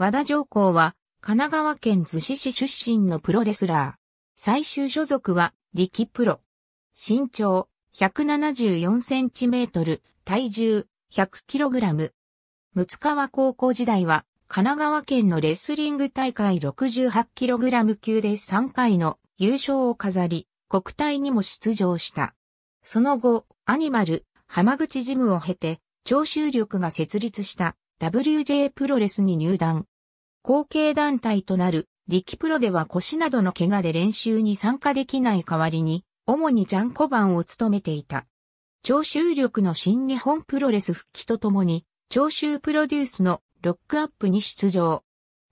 和田上皇は、神奈川県逗子市出身のプロレスラー。最終所属は、力プロ。身長、174センチメートル、体重、100キログラム。六川高校時代は、神奈川県のレスリング大会68キログラム級で3回の優勝を飾り、国体にも出場した。その後、アニマル、浜口ジムを経て、徴収力が設立した WJ プロレスに入団。後継団体となる、力プロでは腰などの怪我で練習に参加できない代わりに、主にジャンコンを務めていた。長州力の新日本プロレス復帰とともに、長州プロデュースのロックアップに出場。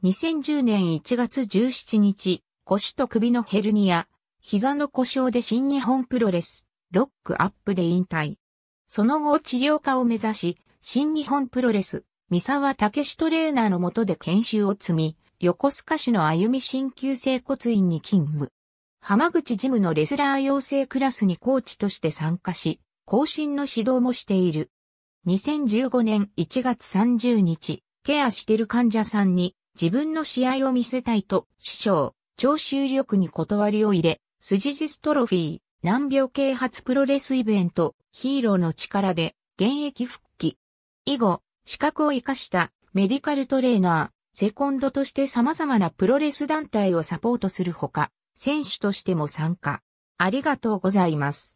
2010年1月17日、腰と首のヘルニア、膝の故障で新日本プロレス、ロックアップで引退。その後治療家を目指し、新日本プロレス、三沢武史トレーナーの下で研修を積み、横須賀市の歩み鍼灸整骨院に勤務。浜口ジムのレスラー養成クラスにコーチとして参加し、更新の指導もしている。2015年1月30日、ケアしてる患者さんに自分の試合を見せたいと、師匠、聴衆力に断りを入れ、スジジストロフィー、難病啓発プロレスイベント、ヒーローの力で、現役復帰。以後、資格を活かしたメディカルトレーナー、セコンドとして様々なプロレス団体をサポートするほか、選手としても参加。ありがとうございます。